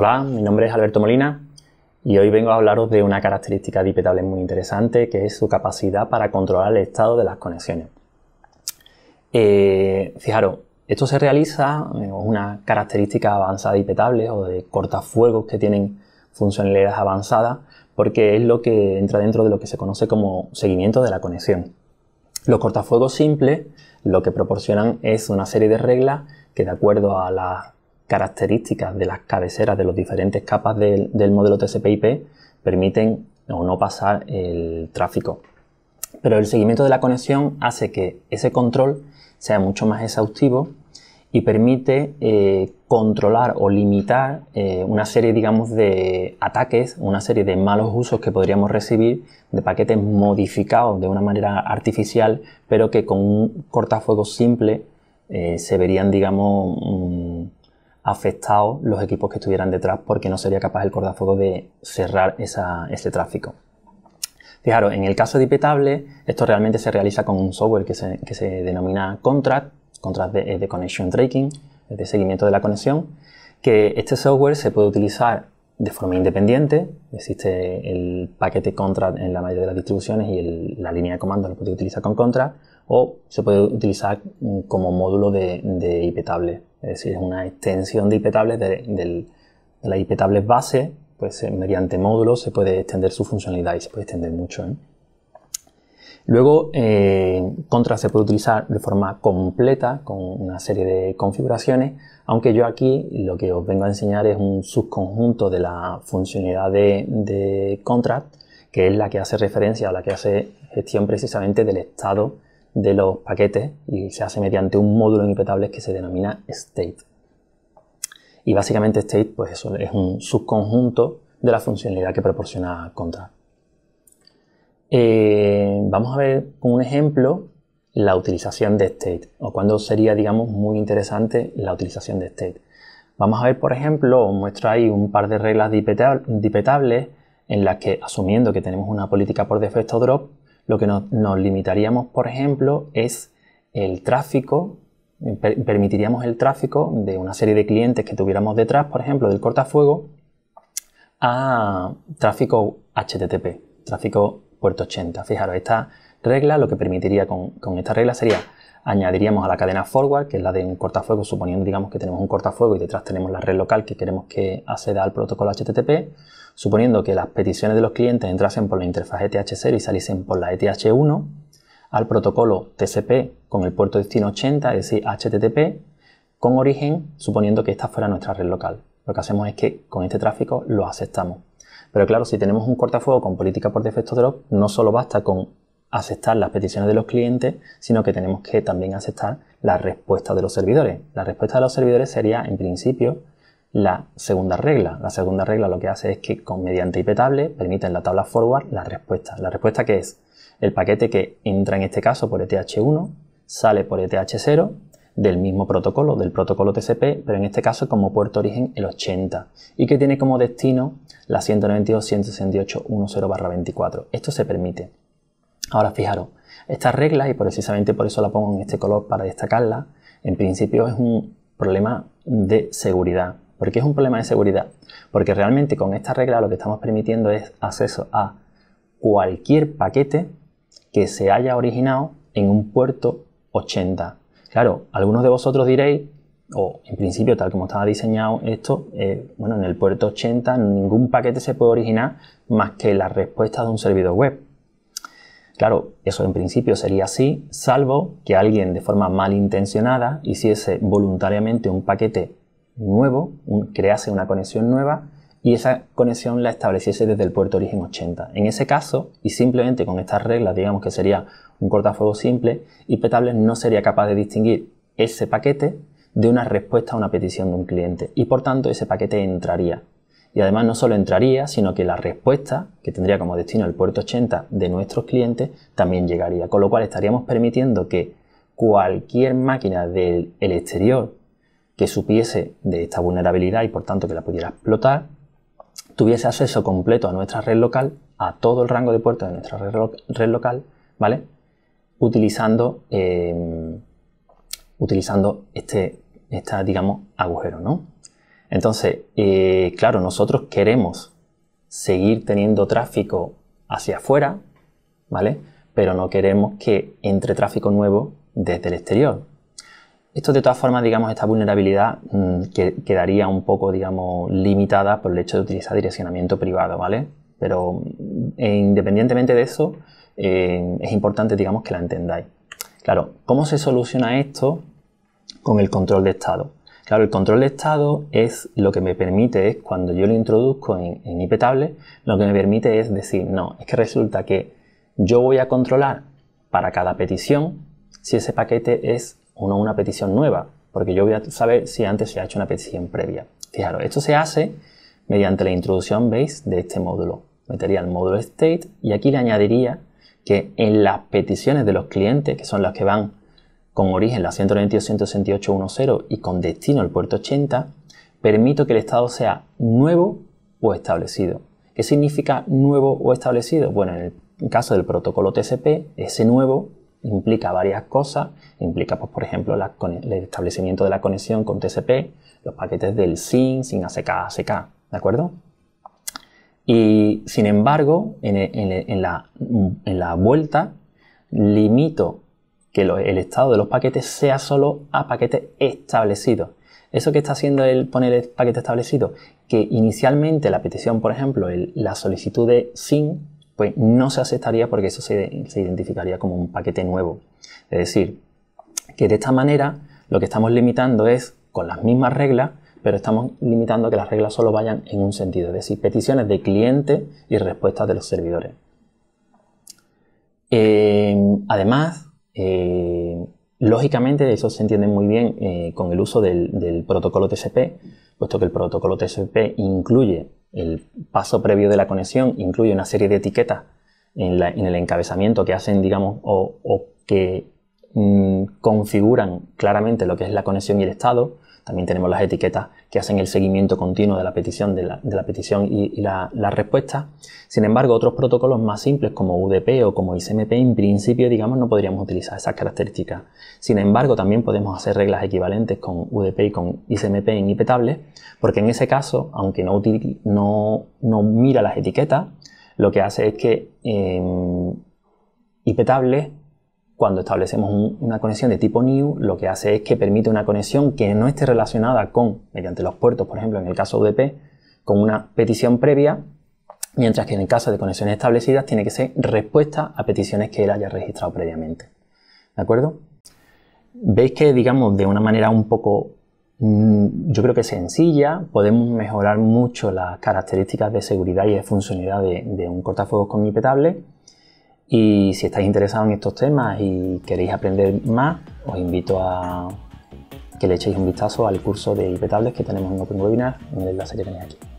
Hola, mi nombre es Alberto Molina y hoy vengo a hablaros de una característica de IP muy interesante que es su capacidad para controlar el estado de las conexiones. Eh, fijaros, esto se realiza, eh, es una característica avanzada de IP o de cortafuegos que tienen funcionalidades avanzadas porque es lo que entra dentro de lo que se conoce como seguimiento de la conexión. Los cortafuegos simples lo que proporcionan es una serie de reglas que de acuerdo a las características de las cabeceras de los diferentes capas del, modelo TCP/IP permiten o no pasar el tráfico. Pero el seguimiento de la conexión hace que ese control sea mucho más exhaustivo y permite eh, controlar o limitar eh, una serie, digamos, de ataques, una serie de malos usos que podríamos recibir de paquetes modificados de una manera artificial, pero que con un cortafuegos simple eh, se verían, digamos, mm, afectados los equipos que estuvieran detrás porque no sería capaz el cordafuego de cerrar esa, ese tráfico. Fijaros, en el caso de IPTable, esto realmente se realiza con un software que se, denomina Contract, Contract de, de, Connection Tracking, de seguimiento de la conexión, que este software se puede utilizar de forma independiente, existe el paquete Contract en la mayoría de las distribuciones y la línea de comando lo puede utilizar con Contract, o se puede utilizar mm, como módulo de, de IPTable es decir, es una extensión de IP de, de, la tables base, pues eh, mediante módulos se puede extender su funcionalidad y se puede extender mucho. ¿eh? Luego, eh, se puede utilizar de forma completa con una serie de configuraciones, aunque yo aquí lo que os vengo a enseñar es un subconjunto de la funcionalidad de, Contrast, contract, que es la que hace referencia a la que hace gestión precisamente del estado de los paquetes y se hace mediante un módulo en que se denomina state. Y básicamente state pues es un subconjunto de la funcionalidad que proporciona contra. Eh, vamos a ver con un ejemplo la utilización de state o cuándo sería digamos muy interesante la utilización de state. Vamos a ver por ejemplo, os muestro ahí un par de reglas dipetables en las que asumiendo que tenemos una política por defecto drop, lo que nos, limitaríamos, por ejemplo, es el tráfico, permitiríamos el tráfico de una serie de clientes que tuviéramos detrás, por ejemplo, del cortafuego, a tráfico HTTP, tráfico puerto 80. Fijaros, esta regla, lo que permitiría con esta regla sería añadiríamos a la cadena forward, que es la de un cortafuego, suponiendo digamos que tenemos un cortafuego y detrás tenemos la red local que queremos que acceda al protocolo HTTP, suponiendo que las peticiones de los clientes entrasen por la interfaz ETH0 y saliesen por la ETH1, al protocolo TCP con el puerto destino 80, es decir, HTTP, con origen, suponiendo que esta fuera nuestra red local. Lo que hacemos es que con este tráfico lo aceptamos. Pero claro, si tenemos un cortafuego con política por defecto drop, no solo basta con aceptar las peticiones de los clientes, sino que tenemos que también aceptar la respuesta de los servidores. La respuesta de los servidores sería, en principio, la segunda regla. La segunda regla lo que hace es que con mediante iptable, permite en la tabla forward la respuesta. La respuesta que es el paquete que entra en este caso por ETH1, sale por ETH0 del mismo protocolo, del protocolo TCP, pero en este caso como puerto origen el 80 y que tiene como destino la 192.168.10/24. Esto se permite. Ahora fijaros, esta regla, y precisamente por eso la pongo en este color para destacarla, en principio es un problema de seguridad. ¿Por qué es un problema de seguridad? Porque realmente con esta regla lo que estamos permitiendo es acceso a cualquier paquete que se haya originado en un puerto 80. Claro, algunos de vosotros diréis, o en principio tal como estaba diseñado esto, eh, bueno, en el puerto 80 ningún paquete se puede originar más que la respuesta de un servidor web. Claro, eso en principio sería así, salvo que alguien de forma malintencionada hiciese voluntariamente un paquete nuevo, crease una conexión nueva y esa conexión la estableciese desde el puerto origen 80. En ese caso, y simplemente con estas reglas, digamos que sería un cortafuego simple, IPTables no sería capaz de distinguir ese paquete de una respuesta a una petición de un cliente y por tanto ese paquete entraría y además no solo entraría, sino que la respuesta, que tendría como destino el puerto 80 de nuestros clientes, también llegaría, con lo cual estaríamos permitiendo que cualquier máquina del exterior que supiese de esta vulnerabilidad y por tanto que la pudiera explotar, tuviese acceso completo a nuestra red local, a todo el rango de puertos de nuestra red, local, ¿vale? Utilizando, eh, utilizando este, digamos, agujero, ¿no? Entonces, eh, claro, nosotros queremos seguir teniendo tráfico hacia afuera, ¿vale? Pero no queremos que entre tráfico nuevo desde el exterior. Esto de todas formas, digamos, esta vulnerabilidad mm, quedaría un poco, digamos, limitada por el hecho de utilizar direccionamiento privado, ¿vale? Pero mm, e independientemente de eso, eh, es importante, digamos, que la entendáis. Claro, ¿cómo se soluciona esto con el control de estado? Claro, el control de estado es lo que me permite, es cuando yo lo introduzco en, en IPTable, lo que me permite es decir, no, es que resulta que yo voy a controlar para cada petición si ese paquete es o no una petición nueva, porque yo voy a saber si antes se ha hecho una petición previa. Fijaros, esto se hace mediante la introducción base de este módulo. Metería el módulo state y aquí le añadiría que en las peticiones de los clientes, que son las que van con origen la 192.168.1.0 y con destino al puerto 80, permito que el estado sea nuevo o establecido. ¿Qué significa nuevo o establecido? Bueno, en el caso del protocolo TCP, ese nuevo implica varias cosas, implica pues, por ejemplo el establecimiento de la conexión con TCP, los paquetes del SYN, SYN ACK, ACK, ¿de acuerdo? Y sin embargo, en e, e, la vuelta, limito que el estado de los paquetes sea solo a paquetes establecidos. Eso que está haciendo el poner el paquete establecido, que inicialmente la petición, por ejemplo, la solicitud de SIN, pues no se aceptaría porque eso se, identificaría como un paquete nuevo. Es decir, que de esta manera lo que estamos limitando es con las mismas reglas, pero estamos limitando que las reglas solo vayan en un sentido, es decir, peticiones de cliente y respuestas de los servidores. Eh, además, eh, lógicamente eso se entiende muy bien eh, con el uso del, protocolo TCP, puesto que el protocolo TCP incluye el paso previo de la conexión, incluye una serie de etiquetas en, el encabezamiento que hacen, digamos, o, que mm, configuran claramente lo que es la conexión y el estado, también tenemos las etiquetas que hacen el seguimiento continuo de la petición, de la, petición y, la, respuesta. Sin embargo, otros protocolos más simples como UDP o como ICMP, en principio, digamos, no podríamos utilizar esas características. Sin embargo, también podemos hacer reglas equivalentes con UDP y con ICMP en IPTable, porque en ese caso, aunque no, no, mira las etiquetas, lo que hace es que em, IPtable cuando establecemos una conexión de tipo new, lo que hace es que permite una conexión que no esté relacionada con, mediante los puertos, por ejemplo, en el caso UDP, con una petición previa, mientras que en el caso de conexiones establecidas tiene que ser respuesta a peticiones que él haya registrado previamente. ¿De acuerdo? Veis que, digamos, de una manera un poco, mm, yo creo que sencilla, podemos mejorar mucho las características de seguridad y de funcionalidad de, un cortafuegos con tablet. Y si estáis interesados en estos temas y queréis aprender más, os invito a que le echéis un vistazo al curso de IP que tenemos en Webinar en el enlace que tenéis aquí.